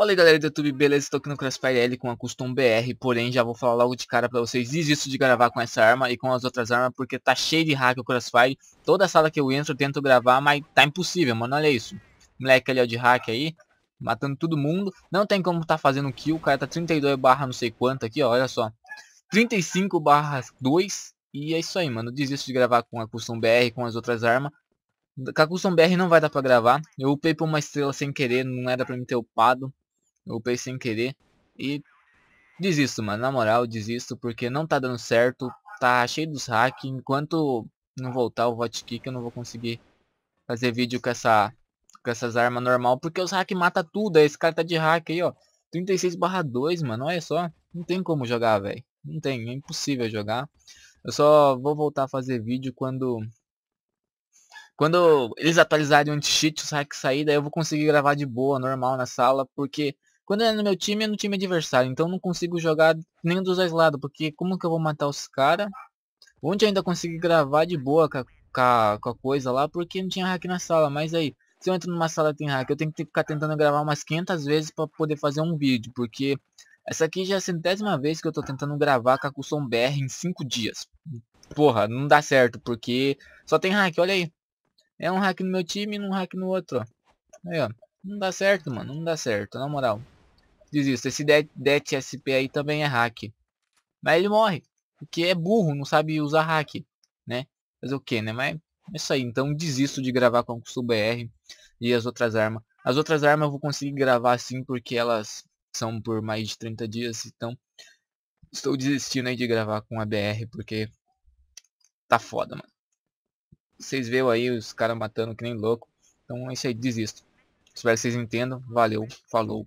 Fala aí galera do YouTube, beleza? Estou aqui no Crossfire L com a Custom BR, porém já vou falar logo de cara pra vocês, desisto de gravar com essa arma e com as outras armas, porque tá cheio de hack o Crossfire, toda sala que eu entro eu tento gravar, mas tá impossível, mano, olha isso. Moleque ali ó, de hack aí, matando todo mundo, não tem como tá fazendo kill, o cara tá 32 barra não sei quanto aqui, ó, olha só. 35 barra 2, e é isso aí, mano, desisto de gravar com a Custom BR, com as outras armas, com a Custom BR não vai dar pra gravar, eu upei por uma estrela sem querer, não era pra mim ter upado, Upei sem querer. E desisto, mano. Na moral, desisto porque não tá dando certo. Tá cheio dos hacks. Enquanto não voltar o kick eu não vou conseguir fazer vídeo com essa com essas armas normal. Porque os hacks mata tudo. Esse cara tá de hack aí, ó. 36 barra 2, mano. Olha só. Não tem como jogar, velho. Não tem. É impossível jogar. Eu só vou voltar a fazer vídeo quando... Quando eles atualizarem o anti-cheat, os hacks sair, daí eu vou conseguir gravar de boa, normal, na sala. Porque quando é no meu time, é no time adversário. Então não consigo jogar nenhum dos dois lados. Porque como que eu vou matar os caras? Onde ainda consegui gravar de boa com a, com a, coisa lá. Porque não tinha hack na sala. Mas aí, se eu entro numa sala tem hack, eu tenho que ficar tentando gravar umas 500 vezes para poder fazer um vídeo. Porque essa aqui já é a centésima vez que eu tô tentando gravar com a som BR em 5 dias. Porra, não dá certo. Porque só tem hack, olha aí. É um hack no meu time e um hack no outro, ó. Aí, ó. Não dá certo, mano. Não dá certo, na moral. Desisto. Esse DETSP aí também é hack. Mas ele morre. Porque é burro, não sabe usar hack. Né? Fazer o que, né? Mas é isso aí. Então desisto de gravar com a Custo BR e as outras armas. As outras armas eu vou conseguir gravar sim, porque elas são por mais de 30 dias. Então estou desistindo aí de gravar com a BR, porque tá foda, mano. Vocês viram aí os caras matando que nem louco. Então é isso aí, desisto. Espero que vocês entendam. Valeu, falou